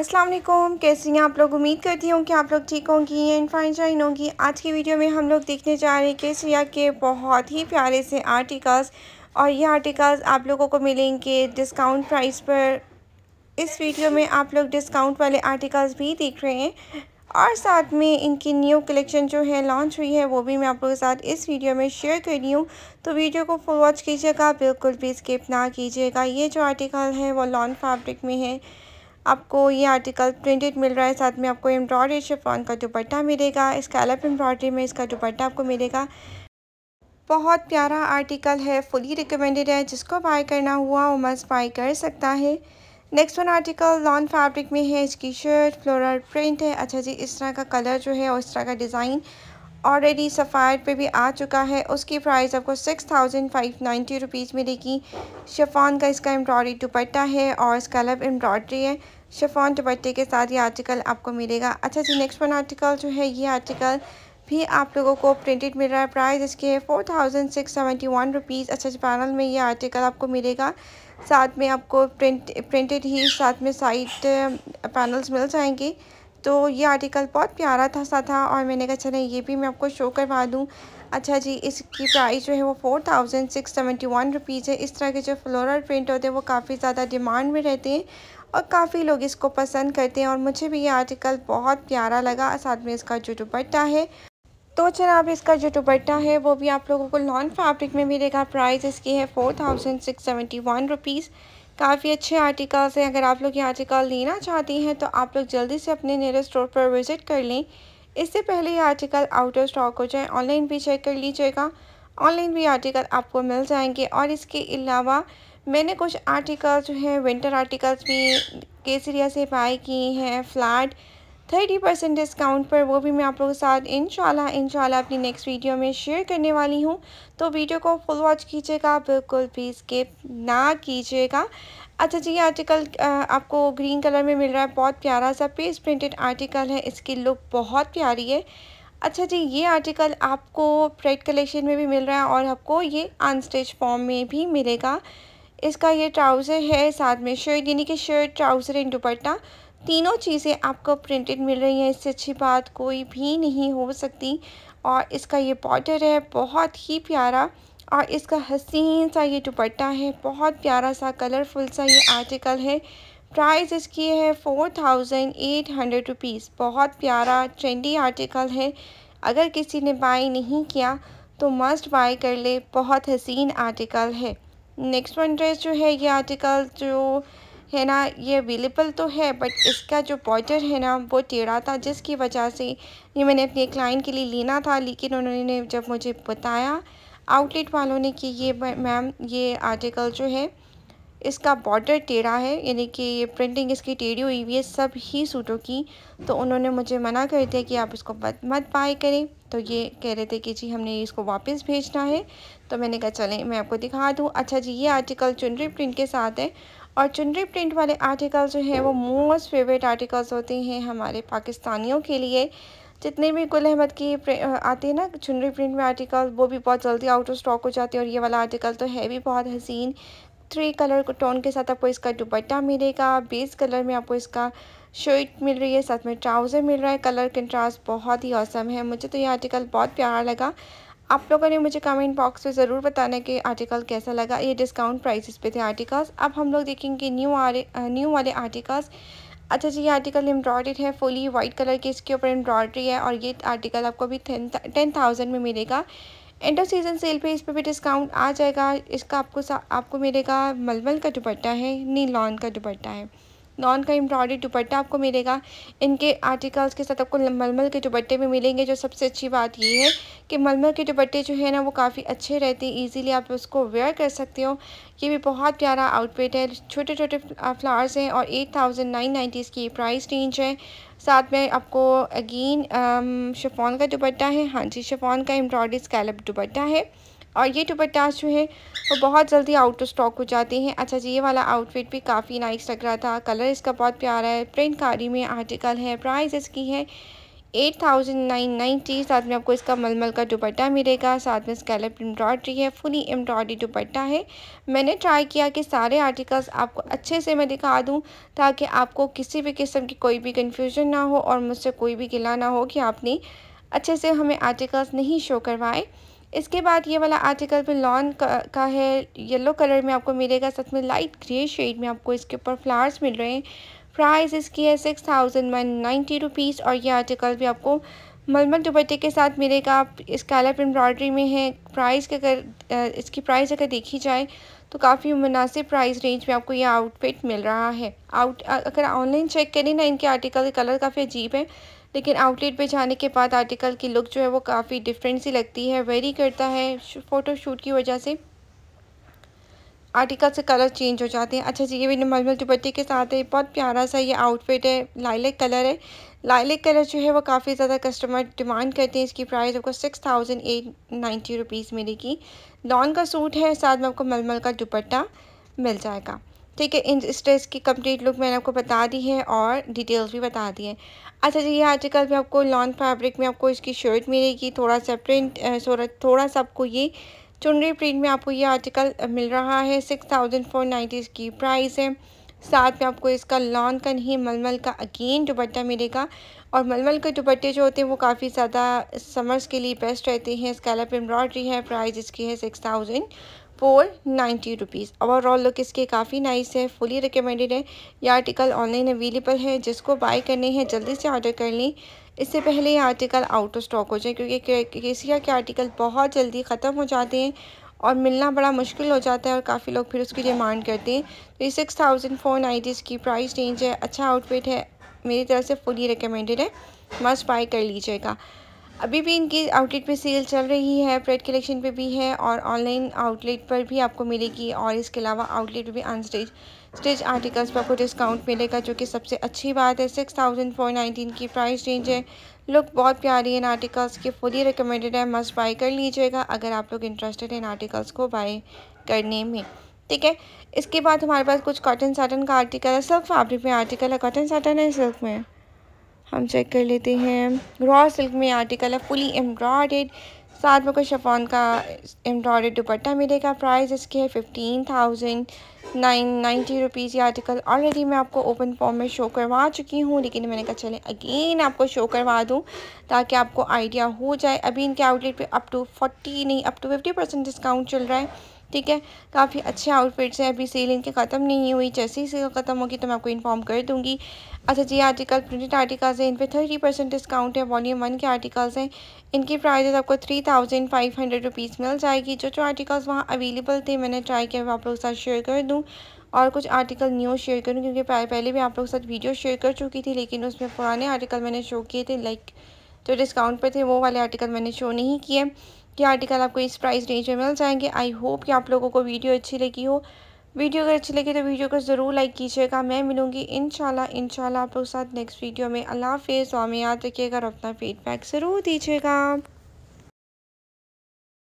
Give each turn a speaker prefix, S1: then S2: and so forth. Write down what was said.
S1: अस्सलाम वालेकुम कैसी हैं आप लोग उम्मीद करती हूँ कि आप लोग ठीक होंगी एंड फाइन शाइन होंगी आज की वीडियो में हम लोग देखने जा रहे हैं केसरिया के बहुत ही प्यारे से आर्टिकल्स और ये आर्टिकल्स आप लोगों को मिलेंगे डिस्काउंट प्राइस पर इस वीडियो में आप लोग डिस्काउंट वाले आर्टिकल्स भी देख रहे हैं और साथ में इनकी न्यू कलेक्शन जो है लॉन्च हुई है वो भी मैं आप लोगों के साथ इस वीडियो में शेयर कर रही हूँ तो वीडियो को फुल वॉच कीजिएगा बिल्कुल भी स्किप ना कीजिएगा ये जो आर्टिकल है वो लॉन्ग फैब्रिक में है आपको ये आर्टिकल प्रिंटेड मिल रहा है साथ में आपको एम्ब्रॉयडरी शिफॉन का दुपट्टा मिलेगा इसका अलग एम्ब्रॉयडरी में इसका दुपट्टा आपको मिलेगा बहुत प्यारा आर्टिकल है फुली रिकमेंडेड है जिसको बाय करना हुआ वो मस्त बाय कर सकता है next one article lawn fabric में है इसकी शर्ट फ्लोरल प्रिंट है अच्छा जी इस तरह का कलर जो है और इस तरह का डिज़ाइन ऑलरेडी सफ़ायर पे भी आ चुका है उसकी प्राइस आपको six thousand five ninety rupees मिलेगी शफान का इसका एम्ब्रॉयडरी दुपट्टा है और इसका लब एम्ब्रॉयडरी है शफान दुपट्टे के साथ ये आर्टिकल आपको मिलेगा अच्छा जी नेक्स्ट वन आर्टिकल जो है ये आर्टिकल भी आप लोगों को प्रिंटेड मिल रहा है प्राइस इसके है four thousand six seventy one rupees अच्छा जी पैनल में ये आर्टिकल आपको मिलेगा साथ में आपको प्रिंट प्रिंटेड ही साथ में साइड पैनल्स uh, मिल जाएंगे तो ये आर्टिकल बहुत प्यारा था सा था और मैंने कहा चले अच्छा, ये भी मैं आपको शो करवा दूँ अच्छा जी इसकी प्राइस जो है वो four thousand six seventy one rupees है इस तरह के जो फ्लोरल प्रिंट होते हैं वो काफ़ी ज़्यादा डिमांड में रहते हैं और काफ़ी लोग इसको पसंद करते हैं और मुझे भी ये आर्टिकल बहुत प्यारा लगा साथ में इसका जो दुपट्टा है तो आप इसका जो दुपट्टा है वो भी आप लोगों को लॉन फैब्रिक में मिलेगा प्राइस इसकी है four thousand six seventy one rupees काफ़ी अच्छे आर्टिकल्स हैं अगर आप लोग ये आर्टिकल लेना चाहती हैं तो आप लोग जल्दी से अपने नियरेस्ट स्टोर पर विज़िट कर लें इससे पहले ये आर्टिकल आउट ऑफ स्टॉक हो जाए ऑनलाइन भी चेक कर लीजिएगा ऑनलाइन भी आर्टिकल आपको मिल जाएंगे और इसके अलावा मैंने कुछ आर्टिकल जो हैं विंटर आर्टिकल्स भी केसरिया से बाई किए हैं फ्लैट थर्टी परसेंट डिस्काउंट पर वो भी मैं आप लोगों के साथ इन शाला अपनी नेक्स्ट वीडियो में शेयर करने वाली हूँ तो वीडियो को फुल वॉच कीजिएगा बिल्कुल भी स्किप ना कीजिएगा अच्छा जी ये आर्टिकल आपको ग्रीन कलर में मिल रहा है बहुत प्यारा सा पेज प्रिंटेड आर्टिकल है इसकी लुक बहुत प्यारी है अच्छा जी ये आर्टिकल आपको प्रेड कलेक्शन में भी मिल रहा है और आपको ये अनस्टिच फॉर्म में भी मिलेगा इसका ये ट्राउज़र है साथ में शर्ट यानी कि शर्ट ट्राउज़र एंड दुपट्टा तीनों चीज़ें आपको प्रिंटेड मिल रही हैं इससे अच्छी बात कोई भी नहीं हो सकती और इसका ये बॉर्डर है बहुत ही प्यारा और इसका हसीन सा ये दुपट्टा है बहुत प्यारा सा कलरफुल सा ये आर्टिकल है प्राइस इसकी है four thousand eight hundred rupees बहुत प्यारा ट्रेंडी आर्टिकल है अगर किसी ने बाई नहीं किया तो मस्ट बाई कर ले बहुत हसीन आर्टिकल है नेक्स्ट वन ड्रेस जो है ये आर्टिकल जो है ना ये अवेलेबल तो है बट इसका जो बॉर्डर है ना वो टेढ़ा था जिसकी वजह से ये मैंने अपने क्लाइंट के लिए लेना था लेकिन उन्होंने जब मुझे बताया आउटलेट वालों ने कि ये मैम ये आर्टिकल जो है इसका बॉर्डर टेढ़ा है यानी कि ये प्रिंटिंग इसकी टेढ़ी हुई हुई है सब ही सूटों की तो उन्होंने मुझे मना कर दिया कि आप इसको मत मत बाय करें तो ये कह रहे थे कि जी हमने इसको वापस भेजना है तो मैंने कहा चलें मैं आपको दिखा दूँ अच्छा जी ये आर्टिकल चुनरी प्रिंट के साथ है और चुनरी प्रिंट वाले आर्टिकल जो है वो मोस्ट फेवरेट आर्टिकल्स होते हैं हमारे पाकिस्तानियों के लिए जितने भी गुल अहमद की आते हैं ना चुनरी प्रिंट में आर्टिकल वो भी बहुत जल्दी आउट ऑफ स्टॉक हो जाते हैं और ये वाला आर्टिकल तो है भी बहुत हसीन थ्री कलर टोन के साथ आपको इसका दुपट्टा मिलेगा बेस कलर में आपको इसका शर्ट मिल रही है साथ में ट्राउज़र मिल रहा है कलर कंट्रास्ट बहुत ही औसम है मुझे तो ये आर्टिकल बहुत प्यारा लगा आप लोगों ने मुझे कमेंट बॉक्स में ज़रूर बताना कि आर्टिकल कैसा लगा ये डिस्काउंट प्राइसेस पे थे आर्टिकल्स अब हम लोग देखेंगे न्यू आ न्यू वाले आर्टिकल्स अच्छा जी ये आर्टिकल एम्ब्रॉयड है फुली वाइट कलर के इसके ऊपर एम्ब्रॉयड्री है और ये आर्टिकल आपको अभी टेन थाउजेंड में मिलेगा एंड ऑफ सीज़न सेल पे इस पर भी डिस्काउंट आ जाएगा इसका आपको आपको मिलेगा मलमल का दुपट्टा है नीलॉन का दुपट्टा है नॉन का एम्ब्रॉयडरी दुपट्टा आपको मिलेगा इनके आर्टिकल्स के साथ आपको मलमल के दुपट्टे भी मिलेंगे जो सबसे अच्छी बात ये है कि मलमल के दुपट्टे जो है ना वो काफ़ी अच्छे रहते हैं ईजीली आप उसको वेयर कर सकते हो ये भी बहुत प्यारा आउटफिट है छोटे छोटे फ्लावर्स हैं और एट थाउजेंड नाइन नाइन्टी इसकी प्राइस रेंज है साथ में आपको अगेन शफॉन का दुपट्टा है हाँ जी शफॉन का एम्ब्रॉयडरी स्कैलप दुपट्टा है और ये दुपट्टा जो है वो बहुत जल्दी आउट ऑफ स्टॉक हो जाते हैं अच्छा जी ये वाला आउटफिट भी काफ़ी नाइस लग रहा था कलर इसका बहुत प्यारा है प्रिंट कारी में आर्टिकल है प्राइस इसकी है एट थाउजेंड नाइन नाइन्टी साथ में आपको इसका मलमल का दुपट्टा मिलेगा साथ में स्कैलप एम्ब्रॉयड्री है फुली एम्ब्रॉयड्री दुपट्टा है मैंने ट्राई किया कि सारे आर्टिकल्स आपको अच्छे से मैं दिखा दूं ताकि आपको किसी भी किस्म की कोई भी कन्फ्यूजन ना हो और मुझसे कोई भी गिला ना हो कि आपने अच्छे से हमें आर्टिकल्स नहीं शो करवाए इसके बाद ये वाला आर्टिकल पे लॉन का, का है येलो कलर में आपको मिलेगा साथ में लाइट ग्रे शेड में आपको इसके ऊपर फ्लावर्स मिल रहे हैं प्राइस इसकी है six thousand one ninety rupees और ये आर्टिकल भी आपको मलमल दुपट्टे के साथ मिलेगा आप स्कैलप एम्ब्रॉयडरी में है प्राइस के अगर इसकी प्राइस अगर देखी जाए तो काफ़ी मुनासिब प्राइस रेंज में आपको ये आउटफिट मिल रहा है आउट अगर ऑनलाइन चेक करें ना इनके आर्टिकल के कलर काफ़ी अजीब है लेकिन आउटलेट पे जाने के बाद आर्टिकल की लुक जो है वो काफ़ी डिफरेंट सी लगती है वेरी करता है फ़ोटोशूट की वजह से आर्टिकल से कलर चेंज हो जाते हैं अच्छा जी ये भी नॉर्मल दुपट्टे के साथ है बहुत प्यारा सा ये आउटफिट है लाइलेक कलर है लाइलेक कलर जो है वो काफ़ी ज़्यादा कस्टमर डिमांड करते हैं इसकी प्राइस आपको six thousand eight ninety rupees मिलेगी लॉन का सूट है साथ में आपको मलमल का दुपट्टा मिल जाएगा ठीक है इन स्ट्रेस की कंप्लीट लुक मैंने आपको बता दी है और डिटेल्स भी बता दी है अच्छा जी ये आर्टिकल भी आपको लॉन्ग फैब्रिक में आपको इसकी शर्ट मिलेगी थोड़ा सा प्रिंट थोड़ा सा आपको ये चुनरी प्रिंट में आपको ये आर्टिकल मिल रहा है सिक्स थाउजेंड फोर नाइन्टी इसकी प्राइस है साथ में आपको इसका लॉन का नहीं मलमल का अगेन दुपट्टा मिलेगा और मलमल के दुपट्टे जो होते हैं वो काफ़ी ज़्यादा समर्स के लिए बेस्ट रहते हैं स्कैलप एम्ब्रॉयडरी है प्राइस इसकी है six thousand four ninety rupees overall look इसके काफ़ी नाइस है फुली रिकमेंडेड है यह आर्टिकल ऑनलाइन अवेलेबल है जिसको बाय करने हैं जल्दी से ऑर्डर कर लें इससे पहले ये आर्टिकल आउट ऑफ स्टॉक हो जाए क्योंकि केसिया के आर्टिकल बहुत जल्दी ख़त्म हो जाते हैं और मिलना बड़ा मुश्किल हो जाता है और काफ़ी लोग फिर उसकी डिमांड करते हैं तो ये सिक्स थाउजेंड फोर नाइन्टी इसकी प्राइस रेंज है अच्छा आउटफिट है मेरी तरफ से फुली रिकमेंडेड है मस्ट बाई कर लीजिएगा अभी भी इनकी आउटलेट पे सेल चल रही है प्रेड कलेक्शन पे भी है और ऑनलाइन आउटलेट पर भी आपको मिलेगी और इसके अलावा आउटलेट पर भी अनस्टेज स्टेज आर्टिकल्स पर आपको डिस्काउंट मिलेगा जो कि सबसे अच्छी बात है सिक्स थाउजेंड फोर नाइनटीन की प्राइस रेंज है लुक बहुत प्यारी है इन आर्टिकल्स की फुली रिकमेंडेड है मस्ट बाई कर लीजिएगा अगर आप लोग इंटरेस्टेड हैं इन आर्टिकल्स को बाई करने में ठीक है इसके बाद हमारे पास कुछ कॉटन साटन का आर्टिकल है सिल्क फैब्रिक में आर्टिकल है कॉटन साटन है सिल्क में हम चेक कर लेते हैं रॉ सिल्क में आर्टिकल है फुली एम्ब्रॉयडेड साथ में कोई शफॉन का एम्ब्रॉयड दुपट्टा मिलेगा प्राइस इसके है fifteen thousand nine ninety rupees ये आर्टिकल ऑलरेडी मैं आपको ओपन फॉर्म में शो करवा चुकी हूँ लेकिन मैंने कहा चले अगेन आपको शो करवा दूँ ताकि आपको आइडिया हो जाए अभी इनके आउटलेट पे अप टू फोर्टी नहीं up to fifty percent discount चल रहा है ठीक है काफ़ी अच्छे आउटफिट्स हैं अभी सेल इनकी ख़त्म नहीं हुई जैसे ही सेल ख़त्म होगी तो मैं आपको इन्फॉर्म कर दूँगी अच्छा जी आर्टिकल प्रिंटेड आर्टिकल्स हैं इन पर थर्टी परसेंट डिस्काउंट है वॉल्यूम वन के आर्टिकल्स हैं इनकी प्राइजेज़ आपको three thousand five hundred rupees मिल जाएगी जो जो आर्टिकल्स वहाँ अवेलेबल थे मैंने ट्राई किया आप लोग साथ शेयर कर दूँ और कुछ आर्टिकल न्यू शेयर करूँ क्योंकि पहले भी आप लोग साथ वीडियो शेयर कर चुकी थी लेकिन उसमें पुराने आर्टिकल मैंने शो किए थे लाइक जो डिस्काउंट पर थे वो वाले आर्टिकल मैंने शो नहीं किए ये आर्टिकल आपको इस प्राइस रेंज में मिल जाएंगे आई होप कि आप लोगों को वीडियो अच्छी लगी हो वीडियो अगर अच्छी लगी तो वीडियो को ज़रूर लाइक कीजिएगा मैं मिलूँगी इन शाला इन आप के साथ नेक्स्ट वीडियो में अल्लाह हाफ़ स्वामी याद रखिएगा और अपना फीडबैक ज़रूर दीजिएगा